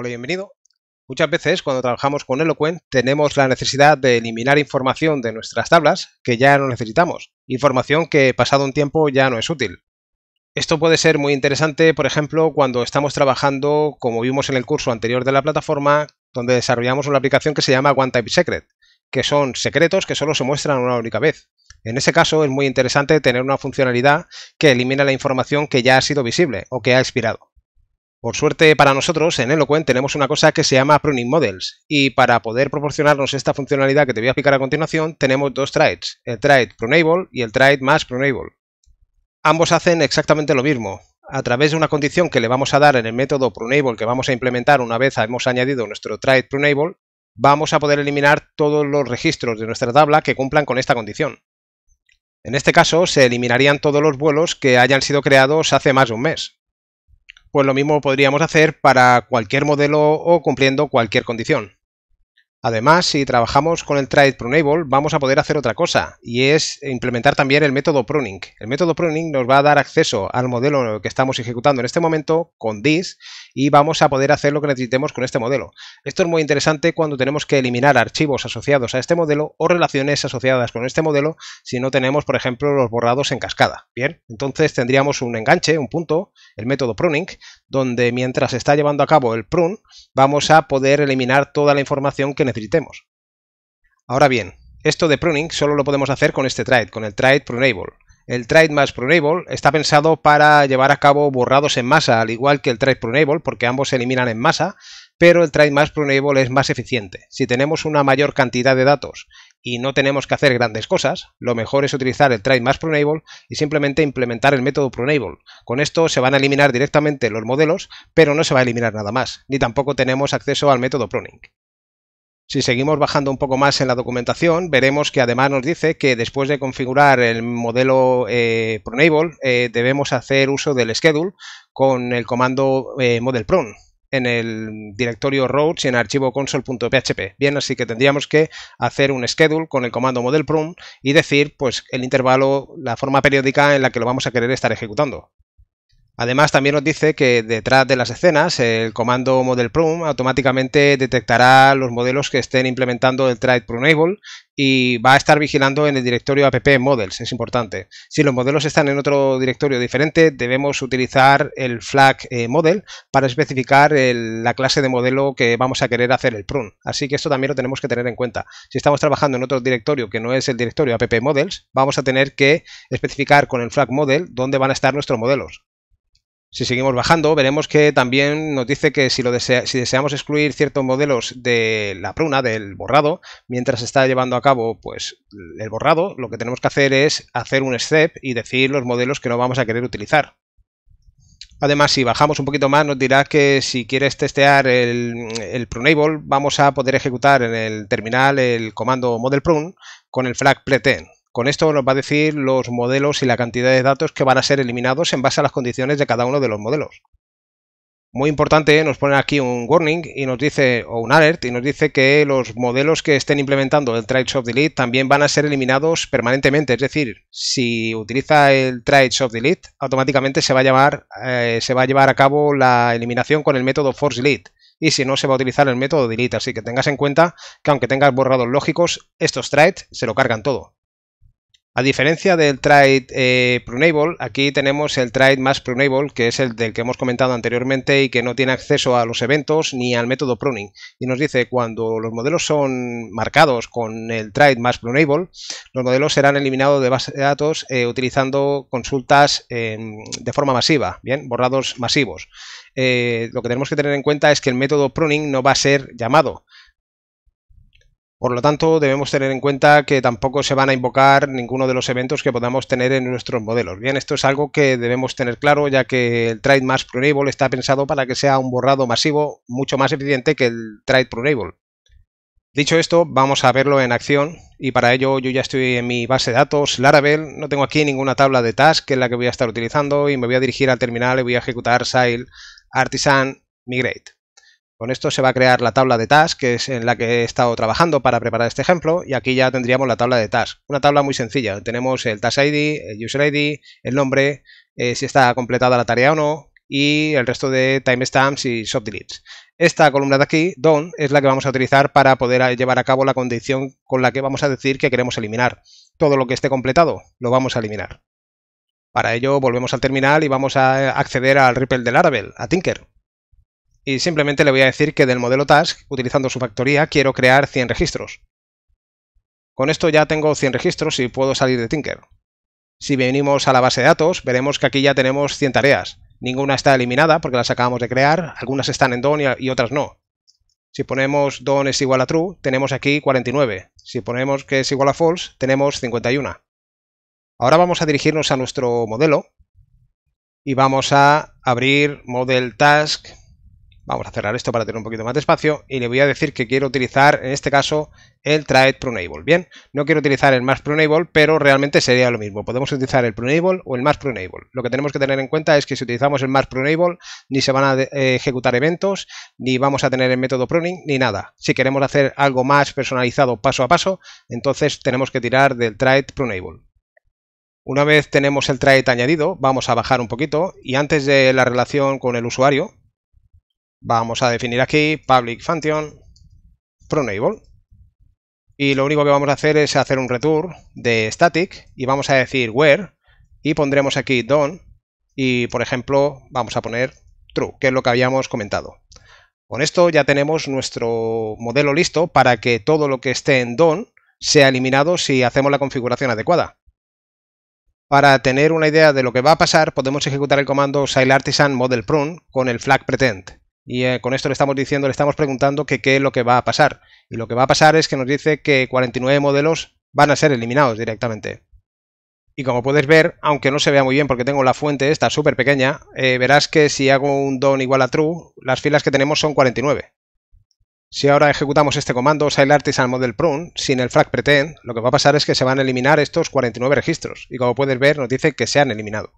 Hola, bienvenido. Muchas veces cuando trabajamos con Eloquent tenemos la necesidad de eliminar información de nuestras tablas que ya no necesitamos, información que pasado un tiempo ya no es útil. Esto puede ser muy interesante, por ejemplo, cuando estamos trabajando, como vimos en el curso anterior de la plataforma, donde desarrollamos una aplicación que se llama Type Secret, que son secretos que solo se muestran una única vez. En ese caso es muy interesante tener una funcionalidad que elimina la información que ya ha sido visible o que ha expirado. Por suerte para nosotros, en Eloquent tenemos una cosa que se llama Pruning Models, y para poder proporcionarnos esta funcionalidad que te voy a explicar a continuación, tenemos dos traits, el trait Prunable y el trait más Prunable. Ambos hacen exactamente lo mismo. A través de una condición que le vamos a dar en el método Prunable que vamos a implementar una vez hemos añadido nuestro trait Prunable, vamos a poder eliminar todos los registros de nuestra tabla que cumplan con esta condición. En este caso, se eliminarían todos los vuelos que hayan sido creados hace más de un mes pues lo mismo podríamos hacer para cualquier modelo o cumpliendo cualquier condición. Además, si trabajamos con el Trade Prunable, vamos a poder hacer otra cosa, y es implementar también el método pruning. El método pruning nos va a dar acceso al modelo que estamos ejecutando en este momento con this, y vamos a poder hacer lo que necesitemos con este modelo. Esto es muy interesante cuando tenemos que eliminar archivos asociados a este modelo o relaciones asociadas con este modelo si no tenemos, por ejemplo, los borrados en cascada. Bien, entonces tendríamos un enganche, un punto, el método pruning, donde mientras está llevando a cabo el prune, vamos a poder eliminar toda la información que necesitemos. Ahora bien, esto de pruning solo lo podemos hacer con este trade, con el trade prunable. El trade más prunable está pensado para llevar a cabo borrados en masa, al igual que el trade prunable, porque ambos se eliminan en masa, pero el trade más prunable es más eficiente. Si tenemos una mayor cantidad de datos y no tenemos que hacer grandes cosas, lo mejor es utilizar el trade más prunable y simplemente implementar el método prunable. Con esto se van a eliminar directamente los modelos, pero no se va a eliminar nada más, ni tampoco tenemos acceso al método pruning. Si seguimos bajando un poco más en la documentación, veremos que además nos dice que después de configurar el modelo eh, eh debemos hacer uso del schedule con el comando eh, model Prune en el directorio routes y en archivo console.php. Bien, así que tendríamos que hacer un schedule con el comando model prune y decir pues el intervalo, la forma periódica en la que lo vamos a querer estar ejecutando. Además, también nos dice que detrás de las escenas, el comando Model Prune automáticamente detectará los modelos que estén implementando el Trade Pruneable y va a estar vigilando en el directorio app models, es importante. Si los modelos están en otro directorio diferente, debemos utilizar el flag eh, model para especificar la clase de modelo que vamos a querer hacer el prune. Así que esto también lo tenemos que tener en cuenta. Si estamos trabajando en otro directorio que no es el directorio app models, vamos a tener que especificar con el flag model dónde van a estar nuestros modelos. Si seguimos bajando, veremos que también nos dice que si, deseamos excluir ciertos modelos de la pruna, del borrado, mientras se está llevando a cabo pues, el borrado, lo que tenemos que hacer es hacer un step y decir los modelos que no vamos a querer utilizar. Además, si bajamos un poquito más, nos dirá que si quieres testear el, pruneable, vamos a poder ejecutar en el terminal el comando model prune con el flag pretend. Con esto nos va a decir los modelos y la cantidad de datos que van a ser eliminados en base a las condiciones de cada uno de los modelos. Muy importante, eh, nos ponen aquí un warning y nos dice, o un alert, y nos dice que los modelos que estén implementando el Traits of Delete también van a ser eliminados permanentemente. Es decir, si utiliza el Traits of Delete, automáticamente se va a llevar, eh, se va a, llevar a cabo la eliminación con el método Force Delete. Y si no, se va a utilizar el método Delete. Así que tengas en cuenta que aunque tengas borrados lógicos, estos Traits se lo cargan todo. A diferencia del trade eh, prunable, aquí tenemos el trade más prunable, que es el del que hemos comentado anteriormente y que no tiene acceso a los eventos ni al método pruning. Y nos dice cuando los modelos son marcados con el trade más prunable, los modelos serán eliminados de base de datos eh, utilizando consultas em, de forma masiva, bien, borrados masivos. Eh, lo que tenemos que tener en cuenta es que el método pruning no va a ser llamado, por lo tanto, debemos tener en cuenta que tampoco se van a invocar ninguno de los eventos que podamos tener en nuestros modelos. Bien, esto es algo que debemos tener claro, ya que el trade está pensado para que sea un borrado masivo mucho más eficiente que el trade prunable. Dicho esto, vamos a verlo en acción y para ello yo ya estoy en mi base de datos Laravel, no tengo aquí ninguna tabla de task en la que voy a estar utilizando y me voy a dirigir al terminal y voy a ejecutar Sail Artisan Migrate. Con esto se va a crear la tabla de task, que es en la que he estado trabajando para preparar este ejemplo, y aquí ya tendríamos la tabla de task. Una tabla muy sencilla, tenemos el task ID, el user ID, el nombre, eh, si está completada la tarea o no, y el resto de timestamps y deletes. Esta columna de aquí, done, es la que vamos a utilizar para poder llevar a cabo la condición con la que vamos a decir que queremos eliminar. Todo lo que esté completado lo vamos a eliminar. Para ello volvemos al terminal y vamos a acceder al Ripple del Laravel, a Tinker y simplemente le voy a decir que del modelo task, utilizando su factoría, quiero crear 100 registros. Con esto ya tengo 100 registros y puedo salir de Tinker. Si venimos a la base de datos, veremos que aquí ya tenemos 100 tareas. Ninguna está eliminada porque las acabamos de crear, algunas están en don y otras no. Si ponemos don es igual a true, tenemos aquí 49. Si ponemos que es igual a false, tenemos 51. Ahora vamos a dirigirnos a nuestro modelo y vamos a abrir model task Vamos a cerrar esto para tener un poquito más de espacio y le voy a decir que quiero utilizar en este caso el Trait Prunable. Bien, no quiero utilizar el más Prunable, pero realmente sería lo mismo. Podemos utilizar el Prunable o el más Prunable. Lo que tenemos que tener en cuenta es que si utilizamos el más Prunable ni se van a eh, ejecutar eventos, ni vamos a tener el método pruning, ni nada. Si queremos hacer algo más personalizado paso a paso, entonces tenemos que tirar del Trait Prunable. Una vez tenemos el trait añadido, vamos a bajar un poquito y antes de la relación con el usuario, Vamos a definir aquí public function pruneable Y lo único que vamos a hacer es hacer un return de static y vamos a decir where y pondremos aquí done y por ejemplo vamos a poner true, que es lo que habíamos comentado. Con esto ya tenemos nuestro modelo listo para que todo lo que esté en don sea eliminado si hacemos la configuración adecuada. Para tener una idea de lo que va a pasar, podemos ejecutar el comando sail artisan model prune con el flag pretend. Y eh, con esto le estamos diciendo, le estamos preguntando qué es lo que va a pasar. Y lo que va a pasar es que nos dice que 49 modelos van a ser eliminados directamente. Y como puedes ver, aunque no se vea muy bien porque tengo la fuente esta súper pequeña, eh, verás que si hago un don igual a true, las filas que tenemos son 49. Si ahora ejecutamos este comando el artisan model prune sin el frag pretend, lo que va a pasar es que se van a eliminar estos 49 registros y como puedes ver nos dice que se han eliminado.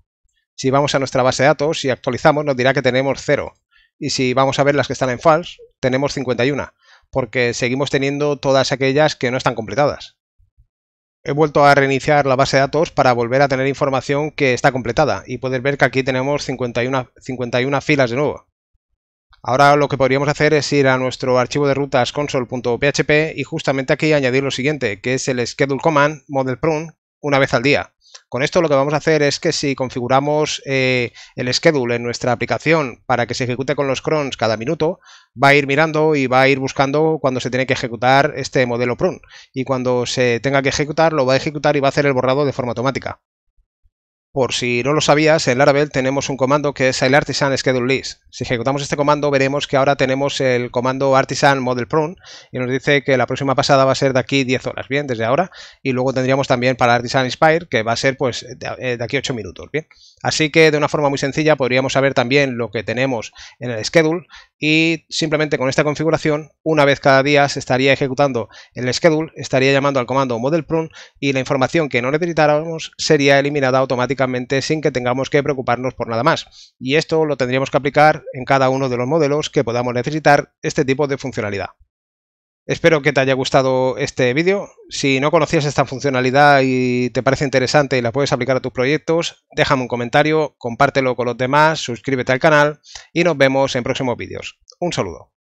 Si vamos a nuestra base de datos y actualizamos nos dirá que tenemos 0, y si vamos a ver las que están en false, tenemos 51, porque seguimos teniendo todas aquellas que no están completadas. He vuelto a reiniciar la base de datos para volver a tener información que está completada y poder ver que aquí tenemos 51, 51 filas de nuevo. Ahora lo que podríamos hacer es ir a nuestro archivo de rutas console.php y justamente aquí añadir lo siguiente, que es el schedule command model prune una vez al día. Con esto lo que vamos a hacer es que si configuramos eh, el schedule en nuestra aplicación para que se ejecute con los crons cada minuto, va a ir mirando y va a ir buscando cuando se tiene que ejecutar este modelo prune. Y cuando se tenga que ejecutar, lo va a ejecutar y va a hacer el borrado de forma automática. Por si no lo sabías, en Laravel tenemos un comando que es el Artisan Schedule List. Si ejecutamos este comando, veremos que ahora tenemos el comando Artisan Model Prune y nos dice que la próxima pasada va a ser de aquí 10 horas, bien, desde ahora. Y luego tendríamos también para Artisan Inspire, que va a ser pues de eh, aquí 8 minutos, bien. Así que de una forma muy sencilla podríamos saber también lo que tenemos en el schedule y simplemente con esta configuración, una vez cada día se estaría ejecutando el schedule, estaría llamando al comando model prune y la información que no necesitáramos sería eliminada automáticamente sin que tengamos que preocuparnos por nada más. Y esto lo tendríamos que aplicar en cada uno de los modelos que podamos necesitar este tipo de funcionalidad. Espero que te haya gustado este vídeo. Si no conocías esta funcionalidad y te parece interesante y la puedes aplicar a tus proyectos, déjame un comentario, compártelo con los demás, suscríbete al canal y nos vemos en próximos vídeos. Un saludo.